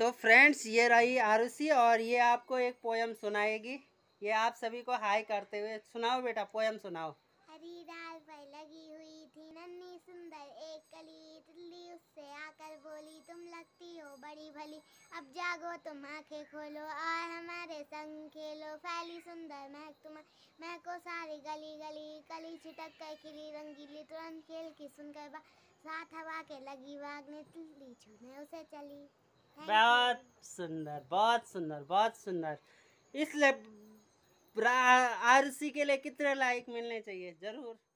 तो फ्रेंड्स ये रही आरुषि और ये आपको एक पोयम सुनाएगी ये आप सभी को हाई करते हुए सुनाओ बेटा पोयम सुनाओ हरी डाल पर लगी हुई थी नन्ही सुंदर एक कली तिल्ली उससे आकर बोली तुम लगती हो बड़ी भली अब जागो तुम आंखें खोलो और हमारे संग खेलो फैली सुंदर महक तुम्हारी महको सारी गली गली कली छिटक कर खिली रंगीली तुरंत खेल की सुनकर साथ हवा के लगी वाग वागने तिल्ली छूने उसे चली बहुत सुंदर बहुत सुंदर बहुत सुंदर इसलिए आरसी के लिए कितने लाइक मिलने चाहिए ज़रूर